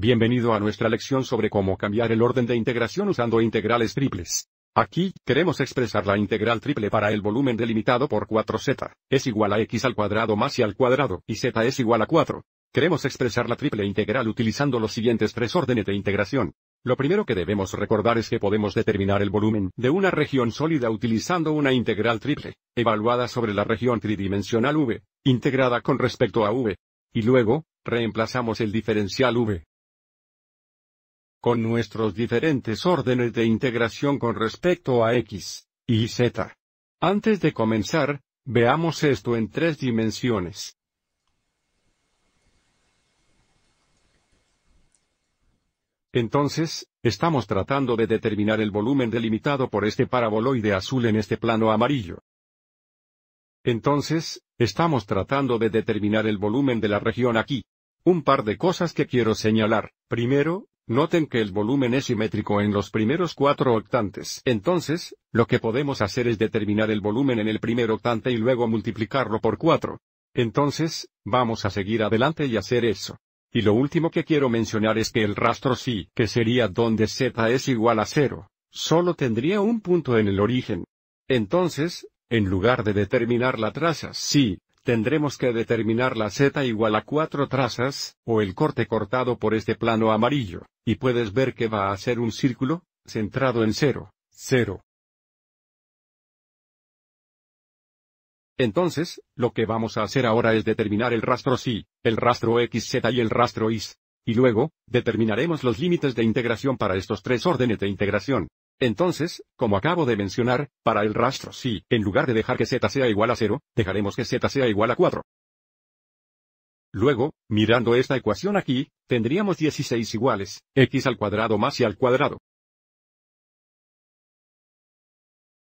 Bienvenido a nuestra lección sobre cómo cambiar el orden de integración usando integrales triples. Aquí, queremos expresar la integral triple para el volumen delimitado por 4z, es igual a x al cuadrado más y al cuadrado, y z es igual a 4. Queremos expresar la triple integral utilizando los siguientes tres órdenes de integración. Lo primero que debemos recordar es que podemos determinar el volumen de una región sólida utilizando una integral triple, evaluada sobre la región tridimensional v, integrada con respecto a v. Y luego, reemplazamos el diferencial v con nuestros diferentes órdenes de integración con respecto a X, Y, Z. Antes de comenzar, veamos esto en tres dimensiones. Entonces, estamos tratando de determinar el volumen delimitado por este paraboloide azul en este plano amarillo. Entonces, estamos tratando de determinar el volumen de la región aquí. Un par de cosas que quiero señalar. Primero, Noten que el volumen es simétrico en los primeros cuatro octantes. Entonces, lo que podemos hacer es determinar el volumen en el primer octante y luego multiplicarlo por cuatro. Entonces, vamos a seguir adelante y hacer eso. Y lo último que quiero mencionar es que el rastro sí, que sería donde z es igual a cero, solo tendría un punto en el origen. Entonces, en lugar de determinar la traza sí, tendremos que determinar la z igual a cuatro trazas, o el corte cortado por este plano amarillo, y puedes ver que va a ser un círculo, centrado en 0, 0. Entonces, lo que vamos a hacer ahora es determinar el rastro si, el rastro xz y el rastro is. Y luego, determinaremos los límites de integración para estos tres órdenes de integración. Entonces, como acabo de mencionar, para el rastro sí, en lugar de dejar que z sea igual a 0, dejaremos que z sea igual a 4. Luego, mirando esta ecuación aquí, tendríamos 16 iguales, x al cuadrado más y al cuadrado.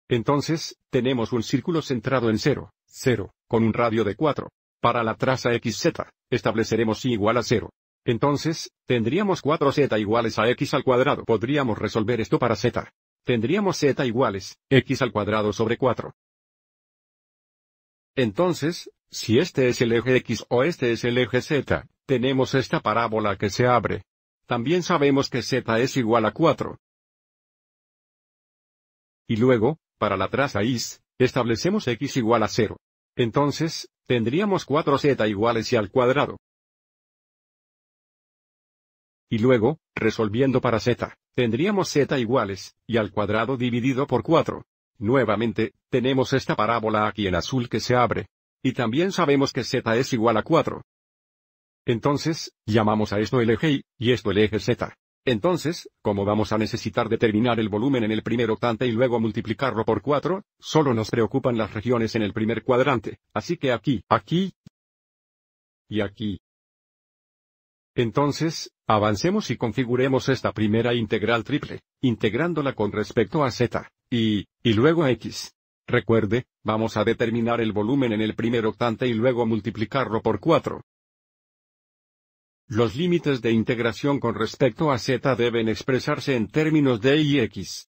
Entonces, tenemos un círculo centrado en 0, 0, con un radio de 4. Para la traza xz, estableceremos y igual a 0. Entonces, tendríamos 4z iguales a x al cuadrado. Podríamos resolver esto para z tendríamos z iguales, x al cuadrado sobre 4. Entonces, si este es el eje x o este es el eje z, tenemos esta parábola que se abre. También sabemos que z es igual a 4. Y luego, para la traza is, establecemos x igual a 0. Entonces, tendríamos 4z iguales y al cuadrado. Y luego, resolviendo para z, Tendríamos z iguales, y al cuadrado dividido por 4. Nuevamente, tenemos esta parábola aquí en azul que se abre. Y también sabemos que z es igual a 4. Entonces, llamamos a esto el eje Y, y esto el eje Z. Entonces, como vamos a necesitar determinar el volumen en el primer octante y luego multiplicarlo por 4, solo nos preocupan las regiones en el primer cuadrante, así que aquí, aquí y aquí, entonces, avancemos y configuremos esta primera integral triple, integrándola con respecto a z, y, y luego a x. Recuerde, vamos a determinar el volumen en el primer octante y luego multiplicarlo por 4. Los límites de integración con respecto a z deben expresarse en términos de y x.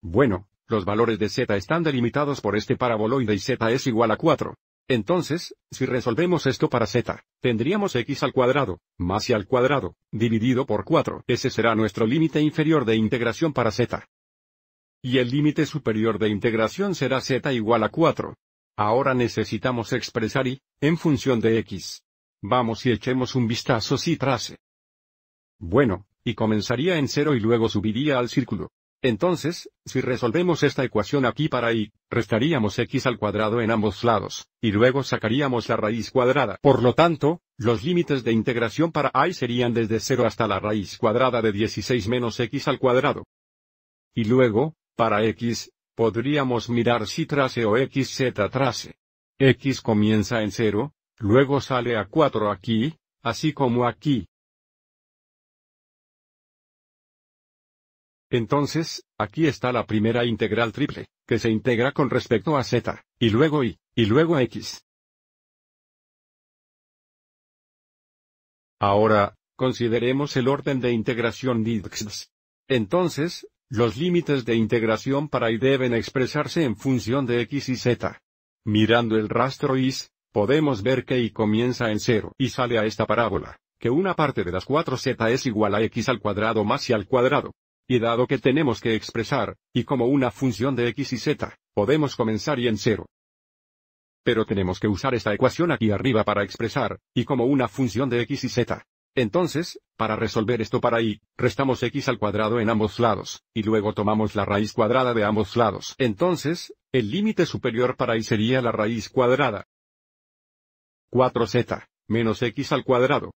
Bueno, los valores de z están delimitados por este paraboloide y z es igual a 4. Entonces, si resolvemos esto para z, tendríamos x al cuadrado, más y al cuadrado, dividido por 4. Ese será nuestro límite inferior de integración para z. Y el límite superior de integración será z igual a 4. Ahora necesitamos expresar y, en función de x. Vamos y echemos un vistazo si trace. Bueno, y comenzaría en 0 y luego subiría al círculo. Entonces, si resolvemos esta ecuación aquí para y, restaríamos x al cuadrado en ambos lados, y luego sacaríamos la raíz cuadrada. Por lo tanto, los límites de integración para y serían desde 0 hasta la raíz cuadrada de 16 menos x al cuadrado. Y luego, para x, podríamos mirar si trase o z trace. x comienza en 0, luego sale a 4 aquí, así como aquí. Entonces, aquí está la primera integral triple, que se integra con respecto a z, y luego y, y luego x. Ahora, consideremos el orden de integración de X. Entonces, los límites de integración para y deben expresarse en función de x y z. Mirando el rastro Y, podemos ver que y comienza en cero y sale a esta parábola, que una parte de las 4z es igual a x al cuadrado más y al cuadrado. Y dado que tenemos que expresar, y como una función de x y z, podemos comenzar y en cero. Pero tenemos que usar esta ecuación aquí arriba para expresar, y como una función de x y z. Entonces, para resolver esto para y, restamos x al cuadrado en ambos lados, y luego tomamos la raíz cuadrada de ambos lados. Entonces, el límite superior para y sería la raíz cuadrada. 4z, menos x al cuadrado.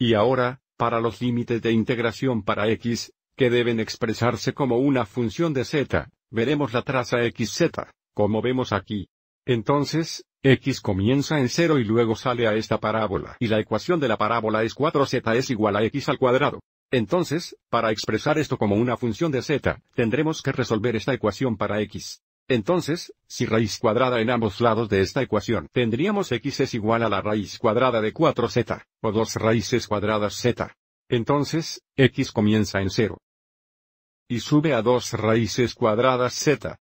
Y ahora, para los límites de integración para x, que deben expresarse como una función de z, veremos la traza xz, como vemos aquí. Entonces, x comienza en 0 y luego sale a esta parábola y la ecuación de la parábola es 4z es igual a x al cuadrado. Entonces, para expresar esto como una función de z, tendremos que resolver esta ecuación para x. Entonces, si raíz cuadrada en ambos lados de esta ecuación tendríamos x es igual a la raíz cuadrada de 4z, o dos raíces cuadradas z. Entonces, x comienza en 0. Y sube a dos raíces cuadradas z.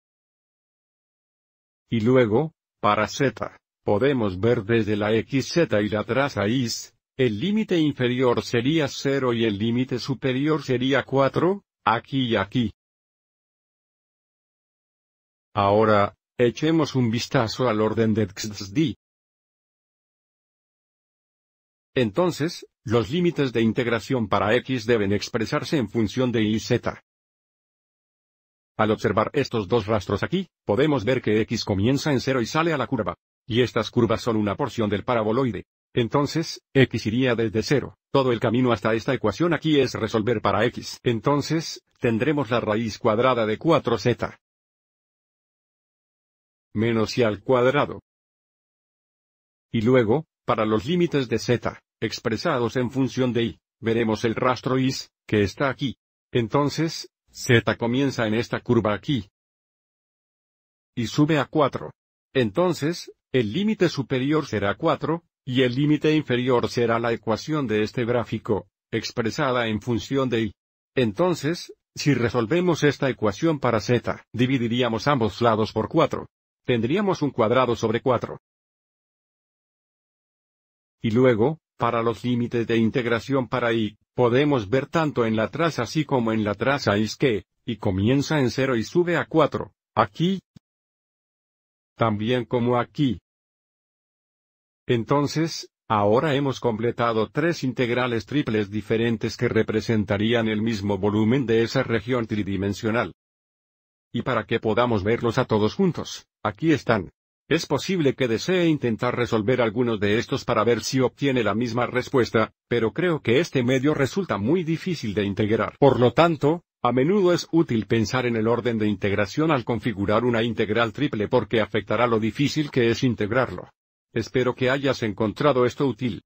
Y luego, para z, podemos ver desde la xz y la atrás raíz, el límite inferior sería 0 y el límite superior sería 4, aquí y aquí. Ahora, echemos un vistazo al orden de XD. Entonces, los límites de integración para X deben expresarse en función de Y Z. Al observar estos dos rastros aquí, podemos ver que X comienza en cero y sale a la curva. Y estas curvas son una porción del paraboloide. Entonces, X iría desde cero. Todo el camino hasta esta ecuación aquí es resolver para X. Entonces, tendremos la raíz cuadrada de 4Z menos y al cuadrado. Y luego, para los límites de z, expresados en función de y, veremos el rastro is, que está aquí. Entonces, z comienza en esta curva aquí. Y sube a 4. Entonces, el límite superior será 4, y el límite inferior será la ecuación de este gráfico, expresada en función de y. Entonces, si resolvemos esta ecuación para z, dividiríamos ambos lados por 4 tendríamos un cuadrado sobre 4. Y luego, para los límites de integración para y, podemos ver tanto en la traza así como en la traza is que, y comienza en 0 y sube a 4, aquí, también como aquí. Entonces, ahora hemos completado tres integrales triples diferentes que representarían el mismo volumen de esa región tridimensional. Y para que podamos verlos a todos juntos, aquí están. Es posible que desee intentar resolver algunos de estos para ver si obtiene la misma respuesta, pero creo que este medio resulta muy difícil de integrar. Por lo tanto, a menudo es útil pensar en el orden de integración al configurar una integral triple porque afectará lo difícil que es integrarlo. Espero que hayas encontrado esto útil.